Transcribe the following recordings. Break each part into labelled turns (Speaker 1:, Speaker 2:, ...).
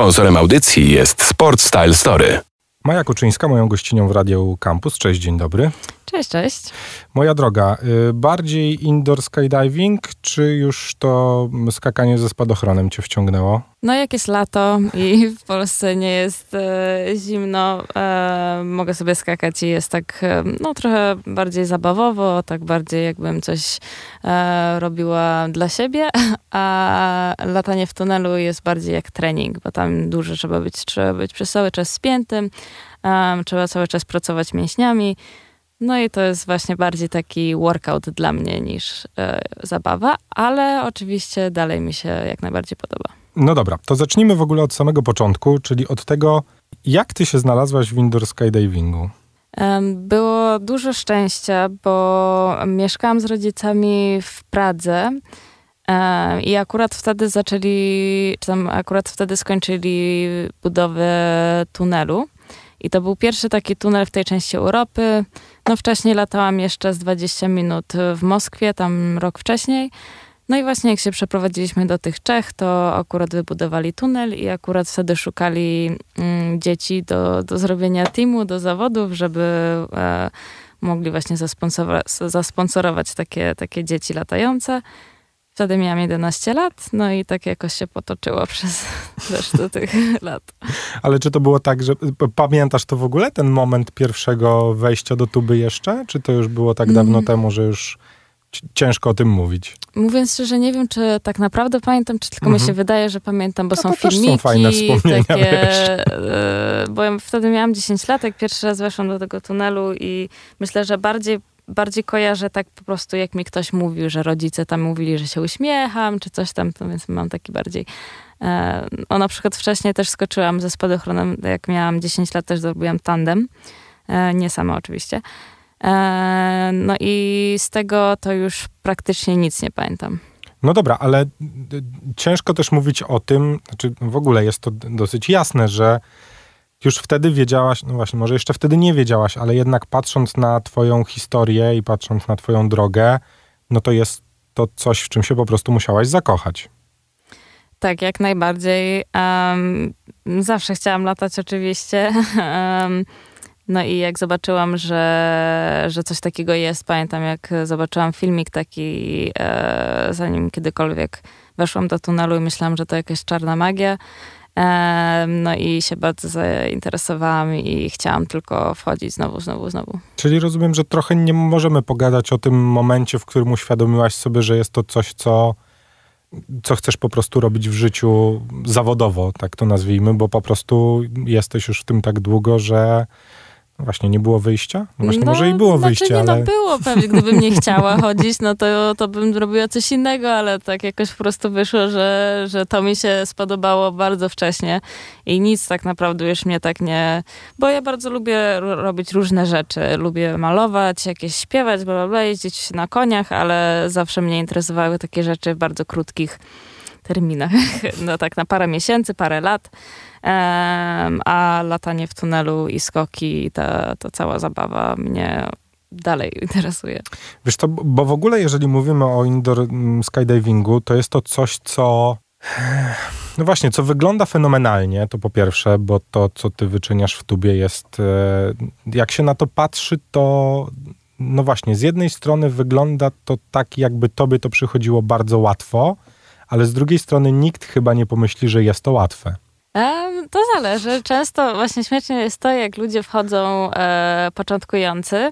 Speaker 1: Sponsorem audycji jest Sport Style Story. Maja Kuczyńska, moją gościnią w Radio Campus. Cześć, dzień dobry. Cześć, cześć. Moja droga, y, bardziej indoor skydiving, czy już to skakanie ze spadochronem cię wciągnęło?
Speaker 2: No jak jest lato i w Polsce nie jest e, zimno, e, mogę sobie skakać i jest tak e, no trochę bardziej zabawowo, tak bardziej jakbym coś e, robiła dla siebie, a latanie w tunelu jest bardziej jak trening, bo tam dużo trzeba być, trzeba być przez cały czas spiętym, e, trzeba cały czas pracować mięśniami. No i to jest właśnie bardziej taki workout dla mnie niż e, zabawa, ale oczywiście dalej mi się jak najbardziej podoba.
Speaker 1: No dobra, to zacznijmy w ogóle od samego początku, czyli od tego, jak ty się znalazłaś w indoor skydivingu?
Speaker 2: Było dużo szczęścia, bo mieszkałam z rodzicami w Pradze e, i akurat wtedy zaczęli, czy tam akurat wtedy skończyli budowę tunelu. I to był pierwszy taki tunel w tej części Europy. No wcześniej latałam jeszcze z 20 minut w Moskwie, tam rok wcześniej. No i właśnie jak się przeprowadziliśmy do tych Czech, to akurat wybudowali tunel i akurat wtedy szukali mm, dzieci do, do zrobienia teamu, do zawodów, żeby e, mogli właśnie zasponsorować, zasponsorować takie, takie dzieci latające. Wtedy miałam 11 lat, no i tak jakoś się potoczyło przez resztę tych lat.
Speaker 1: Ale czy to było tak, że pamiętasz to w ogóle, ten moment pierwszego wejścia do tuby jeszcze? Czy to już było tak dawno mm. temu, że już ciężko o tym mówić.
Speaker 2: Mówiąc szczerze, nie wiem, czy tak naprawdę pamiętam, czy tylko mi mhm. się wydaje, że pamiętam, bo no są filmiki. Też są fajne wspomnienia, takie, e, Bo ja wtedy miałam 10 lat, jak pierwszy raz weszłam do tego tunelu i myślę, że bardziej bardziej kojarzę tak po prostu, jak mi ktoś mówił, że rodzice tam mówili, że się uśmiecham, czy coś tam, to więc mam taki bardziej... E, o, na przykład wcześniej też skoczyłam ze spadochronem, jak miałam 10 lat, też zrobiłam tandem. E, nie sama oczywiście. E, no i z tego to już praktycznie nic nie pamiętam.
Speaker 1: No dobra, ale e, ciężko też mówić o tym, znaczy w ogóle jest to dosyć jasne, że już wtedy wiedziałaś, no właśnie, może jeszcze wtedy nie wiedziałaś, ale jednak patrząc na Twoją historię i patrząc na Twoją drogę, no to jest to coś, w czym się po prostu musiałaś zakochać.
Speaker 2: Tak, jak najbardziej. Um, zawsze chciałam latać, oczywiście. Um, no i jak zobaczyłam, że, że coś takiego jest, pamiętam jak zobaczyłam filmik taki, e, zanim kiedykolwiek weszłam do tunelu i myślałam, że to jakaś czarna magia. No i się bardzo zainteresowałam i chciałam tylko wchodzić znowu, znowu, znowu.
Speaker 1: Czyli rozumiem, że trochę nie możemy pogadać o tym momencie, w którym uświadomiłaś sobie, że jest to coś, co, co chcesz po prostu robić w życiu zawodowo, tak to nazwijmy, bo po prostu jesteś już w tym tak długo, że Właśnie nie było wyjścia? No właśnie no, może i było znaczy, wyjście, nie, no ale... No było
Speaker 2: pewnie, gdybym nie chciała chodzić, no to, to bym zrobiła coś innego, ale tak jakoś po prostu wyszło, że, że to mi się spodobało bardzo wcześnie i nic tak naprawdę już mnie tak nie... Bo ja bardzo lubię robić różne rzeczy. Lubię malować, jakieś śpiewać, bla, bla, bla, jeździć na koniach, ale zawsze mnie interesowały takie rzeczy bardzo krótkich terminach, no tak na parę miesięcy, parę lat, a latanie w tunelu i skoki ta, ta cała zabawa mnie dalej interesuje.
Speaker 1: Wiesz to, bo w ogóle jeżeli mówimy o indoor mm, skydivingu, to jest to coś, co no właśnie, co wygląda fenomenalnie, to po pierwsze, bo to, co ty wyczyniasz w tubie jest, e, jak się na to patrzy, to no właśnie, z jednej strony wygląda to tak, jakby tobie to przychodziło bardzo łatwo, ale z drugiej strony nikt chyba nie pomyśli, że jest to łatwe.
Speaker 2: Um, to zależy. Często właśnie śmiesznie jest to, jak ludzie wchodzą e, początkujący.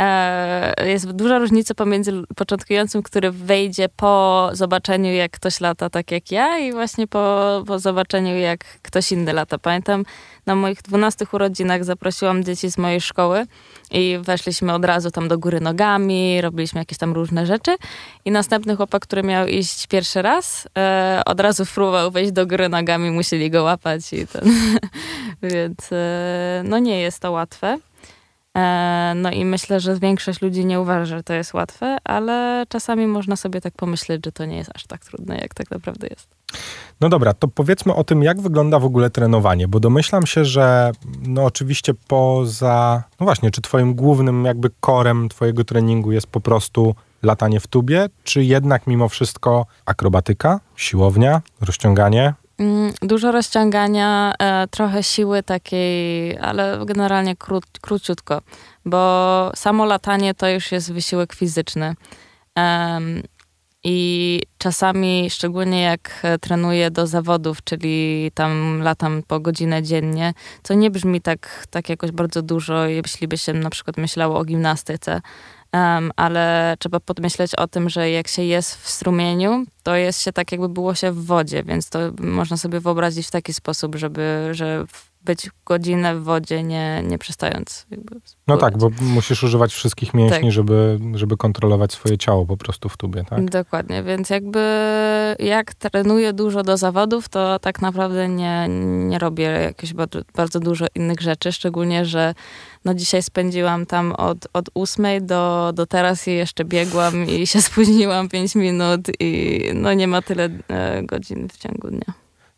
Speaker 2: E, jest duża różnica pomiędzy początkującym, który wejdzie po zobaczeniu, jak ktoś lata tak jak ja i właśnie po, po zobaczeniu, jak ktoś inny lata. Pamiętam na moich 12 urodzinach zaprosiłam dzieci z mojej szkoły i weszliśmy od razu tam do góry nogami, robiliśmy jakieś tam różne rzeczy. I następny chłopak, który miał iść pierwszy raz, e, od razu fruwał wejść do góry nogami, musieli go łapać i ten. Więc e, no nie jest to łatwe. E, no i myślę, że większość ludzi nie uważa, że to jest łatwe, ale czasami można sobie tak pomyśleć, że to nie jest aż tak trudne, jak tak naprawdę jest.
Speaker 1: No dobra, to powiedzmy o tym, jak wygląda w ogóle trenowanie, bo domyślam się, że no oczywiście poza, no właśnie, czy twoim głównym jakby korem twojego treningu jest po prostu latanie w tubie, czy jednak mimo wszystko akrobatyka, siłownia, rozciąganie,
Speaker 2: Mm, dużo rozciągania, e, trochę siły takiej, ale generalnie krót, króciutko, bo samo latanie to już jest wysiłek fizyczny. I czasami, szczególnie jak e, trenuję do zawodów, czyli tam latam po godzinę dziennie, co nie brzmi tak, tak jakoś bardzo dużo, jeśli by się na przykład myślało o gimnastyce, Um, ale trzeba podmyśleć o tym, że jak się jest w strumieniu, to jest się tak, jakby było się w wodzie, więc to można sobie wyobrazić w taki sposób, żeby, że być godzinę w wodzie, nie, nie przestając.
Speaker 1: no tak, bo musisz używać wszystkich mięśni, tak. żeby, żeby kontrolować swoje ciało po prostu w tubie, tak?
Speaker 2: Dokładnie, więc jakby jak trenuję dużo do zawodów, to tak naprawdę nie, nie robię jakieś bardzo, bardzo dużo innych rzeczy, szczególnie, że no dzisiaj spędziłam tam od, od ósmej do, do teraz i jeszcze biegłam i się spóźniłam 5 minut i no nie ma tyle e, godzin w ciągu dnia.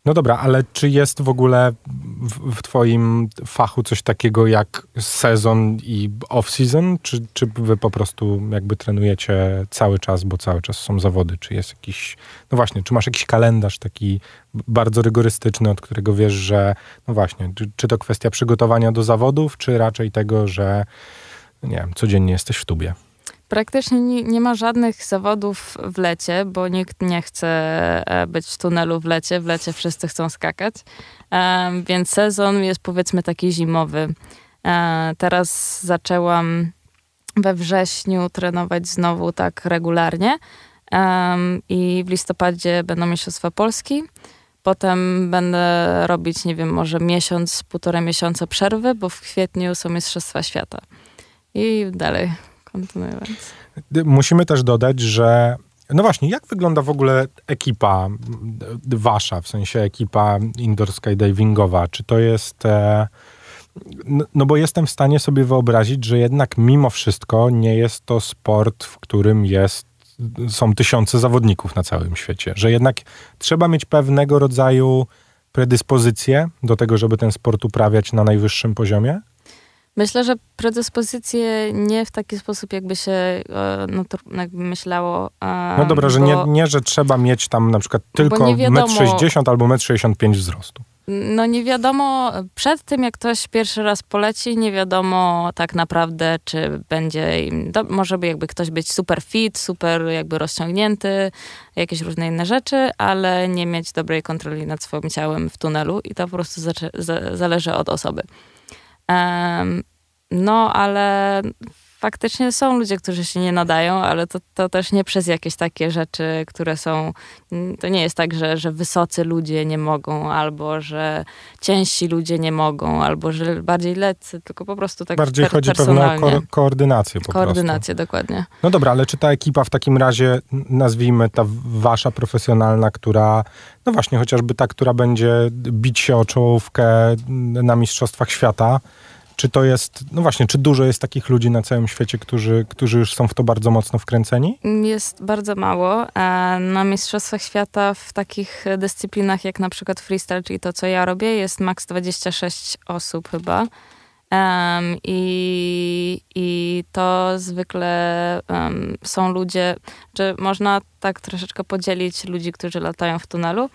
Speaker 1: No dobra, ale czy jest w ogóle w, w twoim fachu coś takiego jak sezon i off-season? Czy, czy wy po prostu jakby trenujecie cały czas, bo cały czas są zawody? Czy jest jakiś, no właśnie, czy masz jakiś kalendarz taki bardzo rygorystyczny, od którego wiesz, że no właśnie, czy, czy to kwestia przygotowania do zawodów, czy raczej tego, że nie wiem, codziennie jesteś w tubie?
Speaker 2: praktycznie nie, nie, ma żadnych zawodów w lecie, bo nikt nie chce e, być w tunelu w lecie. W lecie wszyscy chcą skakać. Więc sezon jest powiedzmy taki zimowy. E, teraz zaczęłam we wrześniu trenować znowu tak regularnie. I w listopadzie będą Mistrzostwa Polski. Potem będę robić, nie wiem, może miesiąc, półtora miesiąca przerwy, bo w kwietniu są Mistrzostwa Świata. I dalej.
Speaker 1: Musimy też dodać, że no właśnie, jak wygląda w ogóle ekipa wasza, w sensie ekipa indoor skydivingowa? Czy to jest... E, no, no bo jestem w stanie sobie wyobrazić, że jednak mimo wszystko nie jest to sport, w którym jest są tysiące zawodników na całym świecie, że jednak trzeba mieć pewnego rodzaju predyspozycje do tego, żeby ten sport uprawiać na najwyższym poziomie?
Speaker 2: Myślę, że predyspozycje nie w taki sposób, jakby się e, no, jakby myślało. E, no dobra, bo, że nie,
Speaker 1: nie, że trzeba mieć tam na przykład tylko 1,60 m albo 1,65 m wzrostu.
Speaker 2: No nie wiadomo, przed tym jak ktoś pierwszy raz poleci, nie wiadomo tak naprawdę, czy będzie do, może by jakby ktoś być super fit, super jakby rozciągnięty, jakieś różne inne rzeczy, ale nie mieć dobrej kontroli nad swoim ciałem w tunelu i to po prostu zależy od osoby. Um, no, ale faktycznie są ludzie, którzy się nie nadają, ale to, to też nie przez jakieś takie rzeczy, które są. Mm, to nie jest tak, że, że wysocy ludzie nie mogą, albo że ciężsi ludzie nie mogą, albo że bardziej leccy, tylko po prostu tak. Bardziej chodzi pewnie o ko koordynację. Po koordynację, dokładnie.
Speaker 1: No dobra, ale czy ta ekipa w takim razie, nazwijmy ta wasza profesjonalna, która, no właśnie, chociażby ta, która będzie bić się o czołówkę na Mistrzostwach Świata, czy to jest, no właśnie, czy dużo jest takich ludzi na całym świecie, którzy, którzy już są w to bardzo mocno wkręceni?
Speaker 2: Jest bardzo mało. E, na Mistrzostwach Świata w takich dyscyplinach jak na przykład freestyle, czyli to, co ja robię, jest maks 26 osób chyba. Um, i, I to zwykle um, są ludzie, że można tak troszeczkę podzielić ludzi, którzy latają w tunelu, um,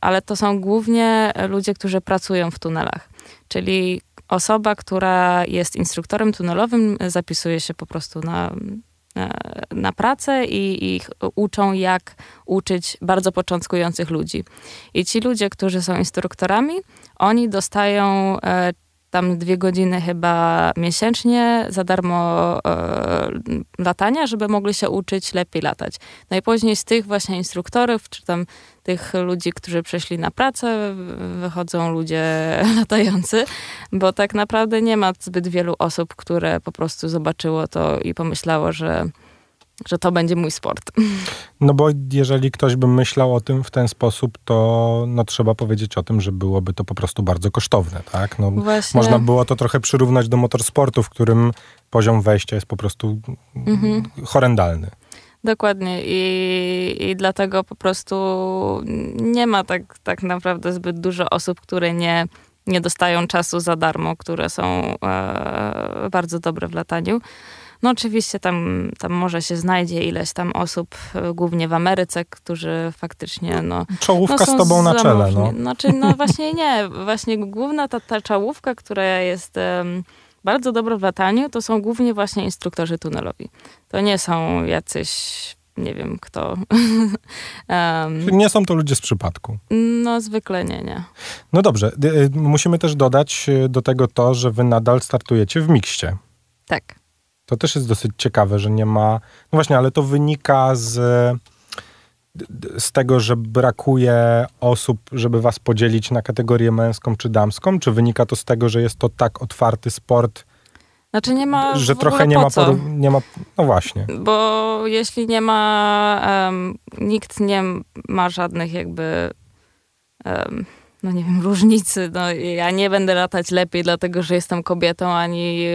Speaker 2: ale to są głównie ludzie, którzy pracują w tunelach. Czyli osoba, która jest instruktorem tunelowym, zapisuje się po prostu na, e, na pracę i ich uczą, jak uczyć bardzo początkujących ludzi. I ci ludzie, którzy są instruktorami, oni dostają e, tam dwie godziny chyba miesięcznie za darmo e, latania, żeby mogli się uczyć lepiej latać. No i później z tych właśnie instruktorów, czy tam tych ludzi, którzy przeszli na pracę, wychodzą ludzie latający, bo tak naprawdę nie ma zbyt wielu osób, które po prostu zobaczyło to i pomyślało, że że to będzie mój sport.
Speaker 1: No bo jeżeli ktoś by myślał o tym w ten sposób, to no, trzeba powiedzieć o tym, że byłoby to po prostu bardzo kosztowne, tak? No, Właśnie. Można było to trochę przyrównać do motorsportu, w którym poziom wejścia jest po prostu mhm. horrendalny.
Speaker 2: Dokładnie I, i dlatego po prostu nie ma tak, tak naprawdę zbyt dużo osób, które nie, nie dostają czasu za darmo, które są e, bardzo dobre w lataniu. No oczywiście tam, tam może się znajdzie ileś tam osób, e, głównie w Ameryce, którzy faktycznie no... Czołówka no, z tobą na czele, no. Znaczy, no właśnie nie. Właśnie główna ta, ta czołówka, która jest... Um, bardzo dobra w lataniu, to są głównie właśnie instruktorzy tunelowi. To nie są jacyś nie wiem kto. um, nie są
Speaker 1: to ludzie z przypadku.
Speaker 2: No, zwykle nie, nie.
Speaker 1: No dobrze, y, y, musimy też dodać y, do tego to, że wy nadal startujecie w mikście. Tak. To też jest dosyć ciekawe, że nie ma. No właśnie, ale to wynika z, z tego, że brakuje osób, żeby was podzielić na kategorię męską czy damską? Czy wynika to z tego, że jest to tak otwarty sport?
Speaker 2: Znaczy nie ma. Że trochę nie ma,
Speaker 1: nie ma. No właśnie.
Speaker 2: Bo jeśli nie ma. Um, nikt nie ma żadnych jakby. Um, no nie wiem, różnicy. No, ja nie będę latać lepiej, dlatego że jestem kobietą, ani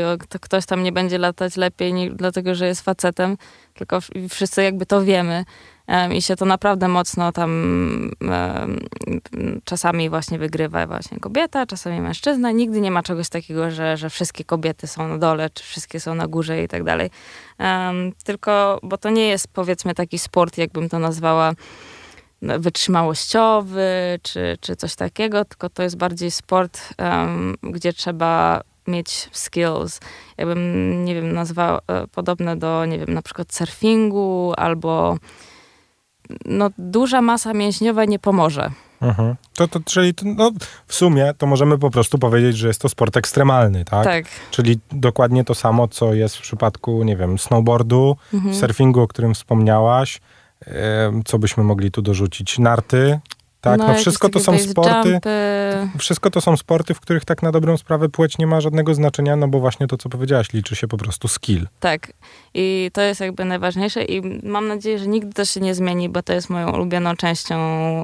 Speaker 2: ktoś tam nie będzie latać lepiej, nie, dlatego że jest facetem, tylko wszyscy jakby to wiemy. I się to naprawdę mocno tam czasami właśnie wygrywa właśnie kobieta, czasami mężczyzna. Nigdy nie ma czegoś takiego, że, że wszystkie kobiety są na dole, czy wszystkie są na górze i tak dalej. tylko, bo to nie jest powiedzmy taki sport, jakbym to nazwała wytrzymałościowy czy, czy coś takiego, tylko to jest bardziej sport, um, gdzie trzeba mieć skills. Jakbym, nie wiem, nazwała e, podobne do, nie wiem, na przykład surfingu albo no, duża masa mięśniowa nie pomoże.
Speaker 1: Mhm. To, to, czyli to, no, w sumie to możemy po prostu powiedzieć, że jest to sport ekstremalny, tak? Tak. Czyli dokładnie to samo, co jest w przypadku, nie wiem, snowboardu, mhm. surfingu, o którym wspomniałaś, co byśmy mogli tu dorzucić? Narty. Tak, no, no wszystko to są sporty. Jumpy. Wszystko to są sporty, w których tak na dobrą sprawę płeć nie ma żadnego znaczenia, no bo właśnie to, co powiedziałaś, liczy się po prostu skill.
Speaker 2: Tak. I to jest jakby najważniejsze i mam nadzieję, że nigdy to się nie zmieni, bo to jest moją ulubioną częścią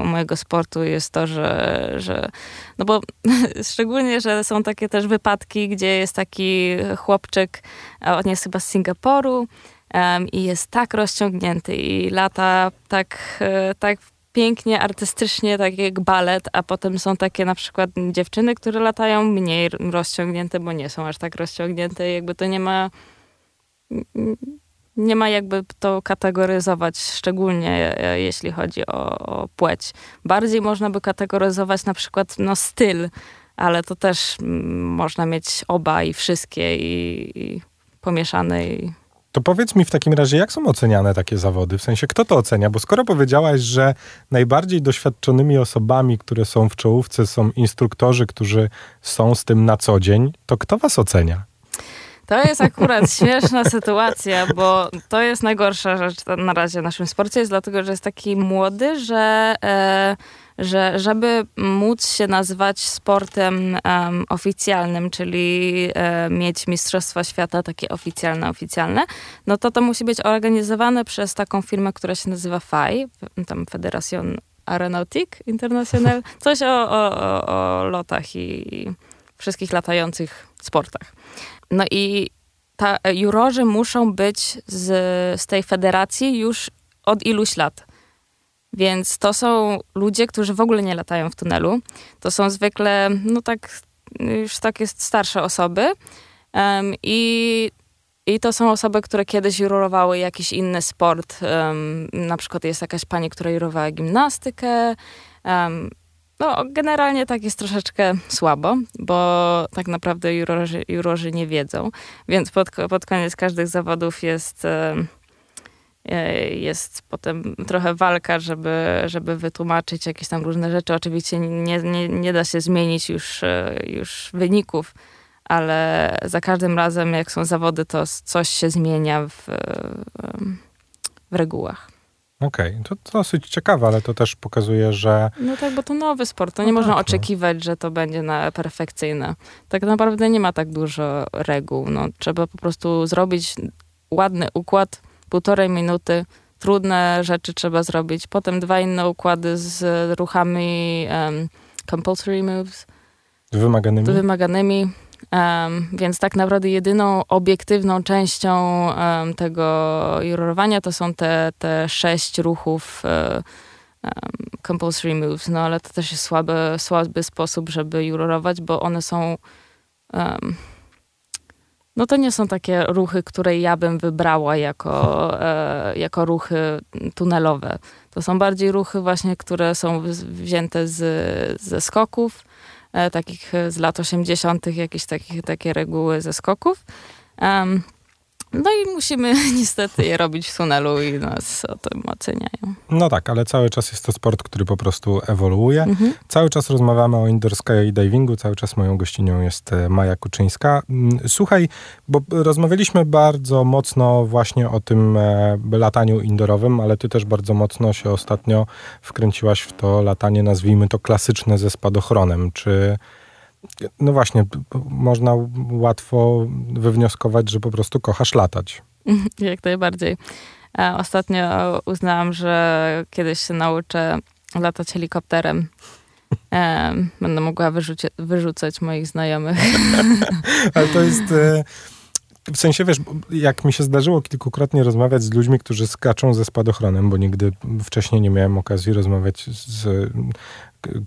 Speaker 2: mojego sportu, jest to, że, że no bo szczególnie, że są takie też wypadki, gdzie jest taki chłopczyk, on jest chyba z Singapuru, Um, i jest tak rozciągnięty i lata tak, e, tak pięknie, artystycznie, tak jak balet, a potem są takie na przykład dziewczyny, które latają mniej rozciągnięte, bo nie są aż tak rozciągnięte jakby to nie ma nie ma jakby to kategoryzować, szczególnie e, e, jeśli chodzi o, o płeć. Bardziej można by kategoryzować na przykład no, styl, ale to też można mieć oba i wszystkie i, i pomieszane i
Speaker 1: to powiedz mi w takim razie, jak są oceniane takie zawody? W sensie, kto to ocenia? Bo skoro powiedziałaś, że najbardziej doświadczonymi osobami, które są w czołówce, są instruktorzy, którzy są z tym na co dzień, to kto was ocenia?
Speaker 2: To jest akurat śmieszna sytuacja, bo to jest najgorsza rzecz na razie w naszym sporcie, jest dlatego, że jest taki młody, że. E, że żeby móc się nazywać sportem um, oficjalnym, czyli e, mieć Mistrzostwa Świata takie oficjalne, oficjalne, no to to musi być organizowane przez taką firmę, która się nazywa FAI, tam Federación Aeronautic International, coś o, o, o, o lotach i wszystkich latających sportach. No i ta, e, jurorzy muszą być z, z tej federacji już od iluś lat. Więc to są ludzie, którzy w ogóle nie latają w tunelu. To są zwykle, no tak, już tak jest starsze osoby. Um, i, I to są osoby, które kiedyś jurowały jakiś inny sport. Um, na przykład jest jakaś pani, która jurowała gimnastykę. Um, no, generalnie tak jest troszeczkę słabo, bo tak naprawdę jurorzy, jurorzy nie wiedzą. Więc pod, pod koniec każdych zawodów jest. Um, E, jest potem trochę walka, żeby, żeby wytłumaczyć jakieś tam różne rzeczy. Oczywiście nie, nie, nie da się zmienić już, e, już wyników, ale za każdym razem, jak są zawody, to coś się zmienia w, e, w regułach.
Speaker 1: Okej, okay. to dosyć ciekawe, ale to też pokazuje, że.
Speaker 2: No tak, bo to nowy sport. To no nie no można tak, no. oczekiwać, że to będzie na perfekcyjne. Tak naprawdę nie ma tak dużo reguł. No, trzeba po prostu zrobić ładny układ półtorej minuty trudne rzeczy trzeba zrobić. Potem dwa inne układy z ruchami um, compulsory moves. Wymaganymi. Wymaganymi. Um, więc tak naprawdę jedyną obiektywną częścią um, tego jurorowania to są te, te sześć ruchów um, compulsory moves. No ale to też jest słaby, słaby sposób, żeby jurorować, bo one są no to nie są takie ruchy, które ja bym wybrała jako, e, jako ruchy tunelowe. To są bardziej ruchy właśnie, które są wzięte z, ze skoków, e, takich z lat 80., jakieś takie takie reguły ze skoków. Um, no i musimy niestety je robić w tunelu i nas o tym oceniają.
Speaker 1: No tak, ale cały czas jest to sport, który po prostu ewoluuje. Mhm. Cały czas rozmawiamy o indoor skydivingu, cały czas moją gościnią jest e, Maja Kuczyńska. Mm, słuchaj, bo rozmawialiśmy bardzo mocno właśnie o tym e, lataniu indoorowym, ale ty też bardzo mocno się ostatnio wkręciłaś w to latanie, nazwijmy to klasyczne ze spadochronem. Czy no właśnie, można łatwo wywnioskować, że po prostu kochasz latać.
Speaker 2: Jak najbardziej. Ostatnio uznałam, że kiedyś się nauczę latać helikopterem. Będę mogła wyrzuci- wyrzucać moich znajomych. Ale to jest.
Speaker 1: E, w sensie wiesz, jak mi się zdarzyło kilkukrotnie rozmawiać z ludźmi, którzy skaczą ze spadochronem, bo nigdy wcześniej nie miałem okazji rozmawiać z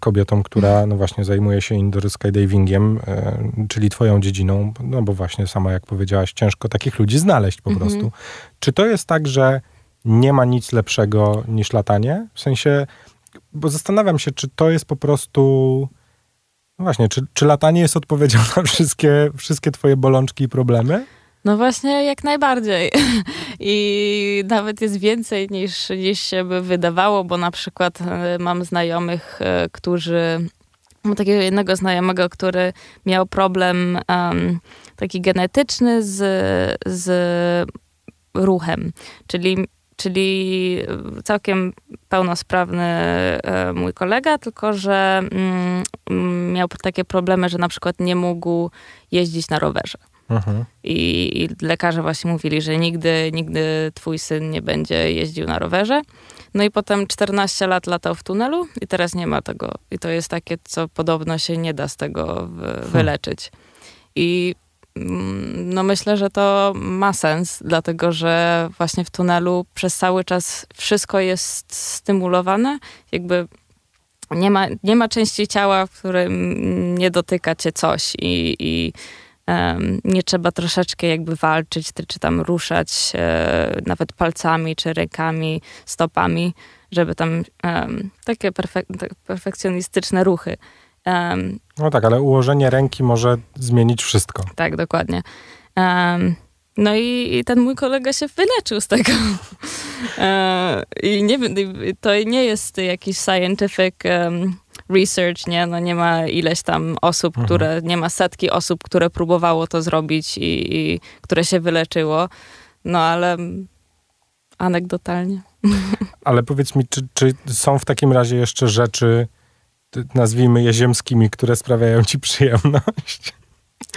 Speaker 1: kobietą, która mhm. no właśnie zajmuje się indoor skydivingiem, e, czyli twoją dziedziną, no bo właśnie sama jak powiedziałaś, ciężko takich ludzi znaleźć po mhm. prostu. Czy to jest tak, że nie ma nic lepszego niż latanie? W sensie, bo zastanawiam się, czy to jest po prostu... No właśnie, czy, czy latanie jest odpowiedzią na wszystkie, wszystkie twoje bolączki i problemy?
Speaker 2: No właśnie, jak najbardziej. I nawet jest więcej niż, niż się by wydawało, bo na przykład e, mam znajomych, e, którzy. Mam takiego jednego znajomego, który miał problem um, taki genetyczny z, z ruchem, czyli czyli całkiem pełnosprawny e, mój kolega, tylko że mm, miał takie problemy, że na przykład nie mógł jeździć na rowerze. Mhm. I, I lekarze właśnie mówili, że nigdy, nigdy twój syn nie będzie jeździł na rowerze. No i potem 14 lat latał w tunelu i teraz nie ma tego. I to jest takie, co podobno się nie da z tego hmm. wyleczyć. I mm, no myślę, że to ma sens, dlatego że właśnie w tunelu przez cały czas wszystko jest stymulowane, jakby nie ma, nie ma części ciała, w którym nie dotyka cię coś i, i nie trzeba troszeczkę jakby walczyć, czy tam ruszać e, nawet palcami, czy rękami, stopami, żeby tam takie perfek tak, perfekcjonistyczne ruchy.
Speaker 1: no tak, ale ułożenie ręki może zmienić wszystko.
Speaker 2: Tak, dokładnie. no i, ten mój kolega się wyleczył z tego. E, I nie, to nie jest jakiś scientific research, nie? No nie ma ileś tam osób, mhm. które, nie ma setki osób, które próbowało to zrobić i, i które się wyleczyło. No ale anegdotalnie.
Speaker 1: Ale powiedz mi, czy, czy są w takim razie jeszcze rzeczy, nazwijmy je ziemskimi, które sprawiają ci przyjemność?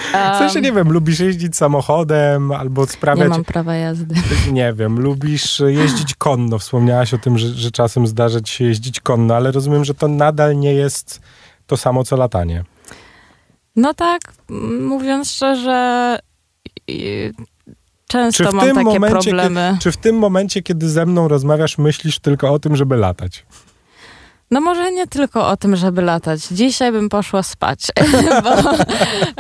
Speaker 2: Um, w sensie, um, nie
Speaker 1: wiem, lubisz jeździć samochodem albo sprawiać... Nie mam
Speaker 2: prawa jazdy.
Speaker 1: Nie wiem, lubisz jeździć konno. Wspomniałaś o tym, że, że czasem zdarza ci się jeździć konno, ale rozumiem, że to nadal nie jest to samo, co latanie.
Speaker 2: No tak, mówiąc szczerze, często czy w mam tym takie momencie, problemy. Kiedy,
Speaker 1: czy w tym momencie, kiedy ze mną rozmawiasz, myślisz tylko o tym, żeby latać?
Speaker 2: No może nie tylko o tym, żeby latać. Dzisiaj bym poszła spać, bo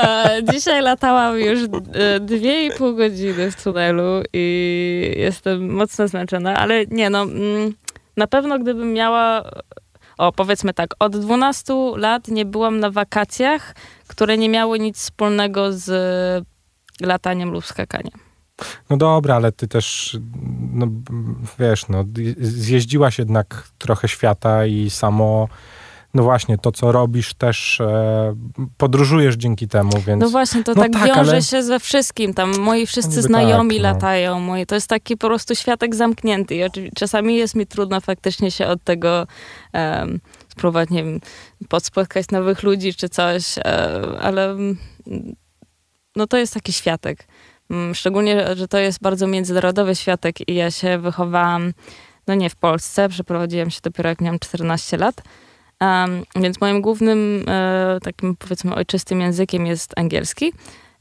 Speaker 2: e, dzisiaj latałam już e, dwie i pół godziny w tunelu i jestem mocno zmęczona, ale nie no, mm, na pewno gdybym miała, o powiedzmy tak, od 12 lat nie byłam na wakacjach, które nie miały nic wspólnego z e, lataniem lub skakaniem.
Speaker 1: No dobra, ale ty też, no, wiesz, no, zjeździłaś jednak trochę świata i samo no właśnie, to co robisz też e, podróżujesz dzięki temu, więc... No właśnie, to no tak, tak, wiąże ale... się
Speaker 2: ze wszystkim, tam moi wszyscy tak, znajomi tak, no. latają, moi, to jest taki po prostu światek zamknięty i czasami jest mi trudno faktycznie się od tego um, spróbować, nie wiem, podspotkać nowych ludzi czy coś, e, ale mm, no to jest taki światek. Mm, szczególnie, że to jest bardzo międzynarodowy światek i ja się wychowałam, no nie w Polsce, przeprowadziłam się dopiero jak miałam 14 lat. Um, więc moim głównym, e, takim powiedzmy ojczystym językiem jest angielski.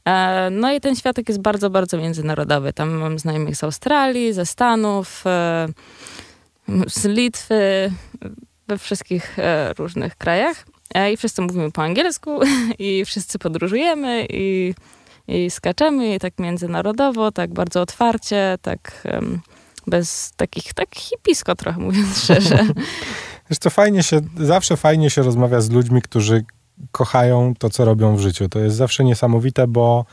Speaker 2: E, no i ten światek jest bardzo, bardzo międzynarodowy. Tam mam znajomych z Australii, ze Stanów, e, z Litwy, we wszystkich e, różnych krajach. E, I wszyscy mówimy po angielsku i wszyscy podróżujemy i i skaczemy i tak międzynarodowo, tak bardzo otwarcie, tak bez takich, tak hipisko trochę mówiąc szczerze.
Speaker 1: Wiesz co, fajnie się, zawsze fajnie się rozmawia z ludźmi, którzy kochają to, co robią w życiu. To jest zawsze niesamowite, bo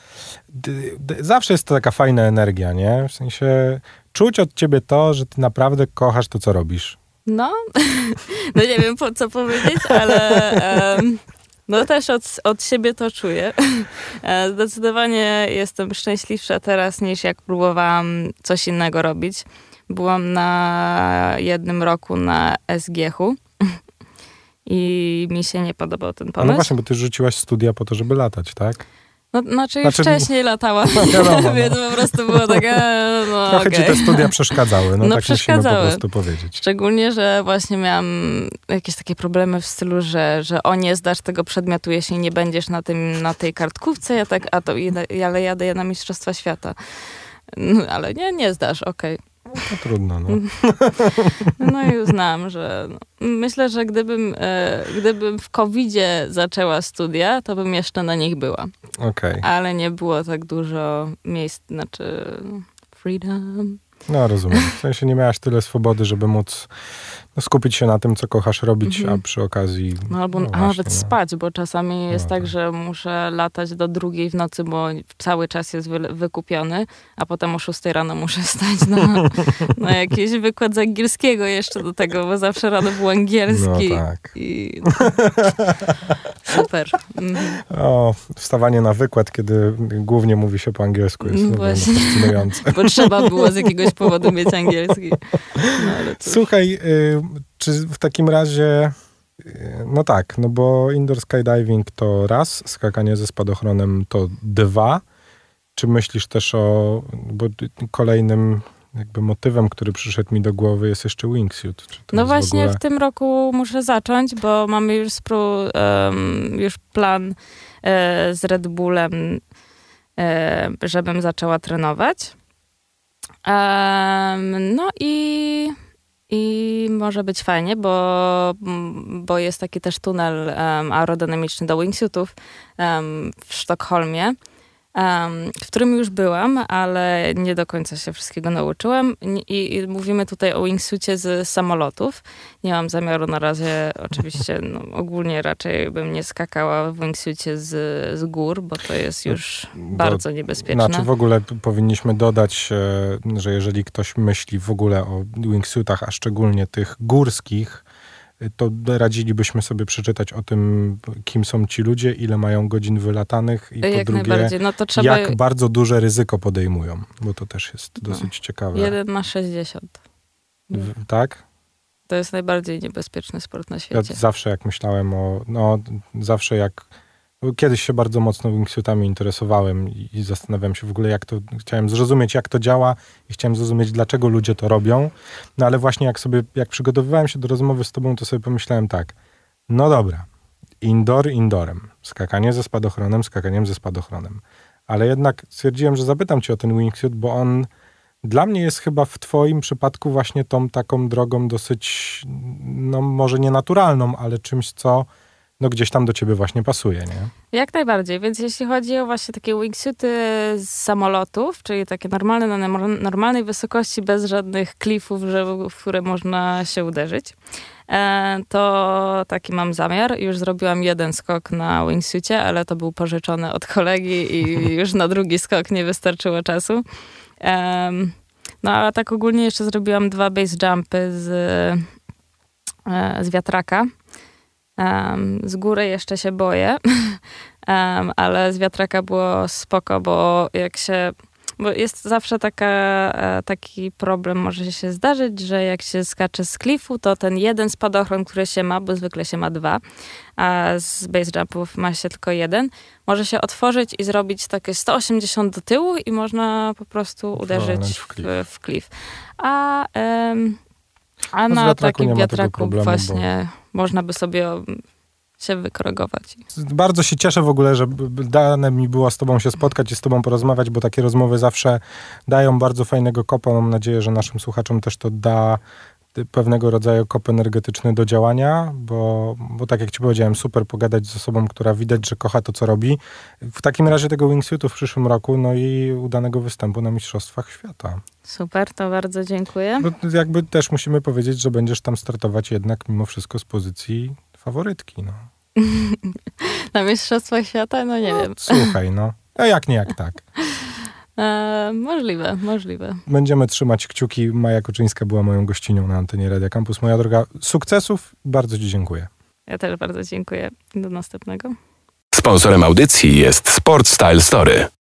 Speaker 1: zawsze jest to taka fajna energia, nie? W sensie czuć od ciebie to, że ty naprawdę kochasz to, co robisz.
Speaker 2: No, no nie wiem po co powiedzieć, ale um, no też od, od siebie to czuję. E, zdecydowanie jestem szczęśliwsza teraz niż jak próbowałam coś innego robić. Byłam na jednym roku na SGH-u i mi się nie podobał ten no pomysł. No właśnie, bo
Speaker 1: ty rzuciłaś studia po to, żeby latać, tak?
Speaker 2: No, znaczy, znaczy wcześniej no, latałam, no, wiadomo, no. więc po prostu no. było tak, e, no Trochę okay. ci te studia przeszkadzały, no, no tak przeszkadzały. musimy po prostu powiedzieć. Szczególnie, że właśnie miałam jakieś takie problemy w stylu, że, że o nie zdasz tego przedmiotu, jeśli nie będziesz na, tym, na tej kartkówce, ja tak, a to ale jadę ja na Mistrzostwa Świata. No, ale nie, nie zdasz, okej. Okay. No to trudno, no. No i uznałam, że no. myślę, że gdybym, e, gdybym w covid zaczęła studia, to bym jeszcze na nich była. Okej. Okay. Ale nie było tak dużo miejsc, znaczy no, freedom.
Speaker 1: No rozumiem. W sensie nie miałaś tyle swobody, żeby móc no, skupić się na tym, co kochasz robić, mhm. a przy okazji... No albo no, właśnie,
Speaker 2: nawet no. spać, bo czasami no jest tak, tak, że muszę latać do drugiej w nocy, bo cały czas jest wy, wykupiony, a potem o szóstej rano muszę stać na, na jakiś wykład z angielskiego jeszcze do tego, bo zawsze rano był angielski. No tak. I... Super.
Speaker 1: O, wstawanie na wykład, kiedy głównie mówi się po angielsku, jest no, no fascynujące. Bo trzeba było z jakiegoś powodu mieć angielski. No, Słuchaj, y, czy w takim razie... Y, no tak, no bo indoor skydiving to raz, skakanie ze spadochronem to dwa. Czy myślisz też o bo kolejnym jakby motywem, który przyszedł mi do głowy jest jeszcze wingsuit. no właśnie w, ogóle... w,
Speaker 2: tym roku muszę zacząć, bo mamy już, um, już plan e, z Red Bullem, e, żebym zaczęła trenować. no i, i może być fajnie, bo, bo jest taki też tunel aerodynamiczny do wingsuitów w Sztokholmie w którym już byłam, ale nie do końca się wszystkiego nauczyłam. I, i mówimy tutaj o wingsucie z samolotów. Nie mam zamiaru na razie, oczywiście, no, ogólnie raczej bym nie skakała w wingsucie z, z gór, bo to jest już bardzo niebezpieczne. Znaczy w
Speaker 1: ogóle powinniśmy dodać, e, że jeżeli ktoś myśli w ogóle o wingsuitach, a szczególnie tych górskich, to radzilibyśmy sobie przeczytać o tym, kim są ci ludzie, ile mają godzin wylatanych i jak po drugie, no trzeba... jak bardzo duże ryzyko podejmują, bo to też jest no. dosyć no. ciekawe.
Speaker 2: 1 na 60.
Speaker 1: W, tak?
Speaker 2: To jest najbardziej niebezpieczny sport na świecie. Ja
Speaker 1: zawsze jak myślałem o, no zawsze jak Kiedyś się bardzo mocno wingsuitami interesowałem i zastanawiałem się w ogóle, jak to, chciałem zrozumieć, jak to działa i chciałem zrozumieć, dlaczego ludzie to robią. No ale właśnie jak sobie, jak przygotowywałem się do rozmowy z tobą, to sobie pomyślałem tak, no dobra, indoor indorem, skakanie ze spadochronem, skakaniem ze spadochronem. Ale jednak stwierdziłem, że zapytam cię o ten wingsuit, bo on dla mnie jest chyba w twoim przypadku właśnie tą taką drogą dosyć, no może nienaturalną, ale czymś, co no gdzieś tam do ciebie właśnie pasuje, nie?
Speaker 2: Jak najbardziej, więc jeśli chodzi o właśnie takie wingsuity z samolotów, czyli takie normalne, na normalnej wysokości, bez żadnych klifów, w które można się uderzyć, e, to taki mam zamiar. Już zrobiłam jeden skok na wingsuitie, ale to był pożyczony od kolegi i już na drugi skok nie wystarczyło czasu. No ale tak ogólnie jeszcze zrobiłam dwa base jumpy z, e, z wiatraka Um, z góry jeszcze się boję, um, ale z wiatraka było spoko, bo jak się. Bo jest zawsze taka, e, taki problem, może się zdarzyć, że jak się skacze z klifu, to ten jeden spadochron, który się ma, bo zwykle się ma dwa, a z base jumpów ma się tylko jeden, może się otworzyć i zrobić takie 180 do tyłu i można po prostu uderzyć w, w klif. A. A na takim wiatraku problemu, właśnie bo... można by sobie się wykorygować.
Speaker 1: Bardzo się cieszę w ogóle, że dane mi było z tobą się spotkać i z tobą porozmawiać, bo takie rozmowy zawsze dają bardzo fajnego kopa. Mam nadzieję, że naszym słuchaczom też to da pewnego rodzaju kop energetyczny do działania, bo, bo tak jak ci powiedziałem, super pogadać z osobą, która widać, że kocha to, co robi. W takim razie tego wingsuitu w przyszłym roku, no i udanego występu na Mistrzostwach Świata.
Speaker 2: Super, to bardzo dziękuję.
Speaker 1: No, jakby też musimy powiedzieć, że będziesz tam startować jednak mimo wszystko z pozycji faworytki, no.
Speaker 2: na Mistrzostwach Świata? No nie no, wiem. Słuchaj, no. A jak nie, jak tak. E, możliwe, możliwe.
Speaker 1: Będziemy trzymać kciuki. Maja Koczyńska była moją gościnią na antenie Radia Campus. Moja droga, sukcesów. Bardzo Ci dziękuję.
Speaker 2: Ja też bardzo dziękuję. Do następnego.
Speaker 1: Sponsorem audycji jest Sport Style Story.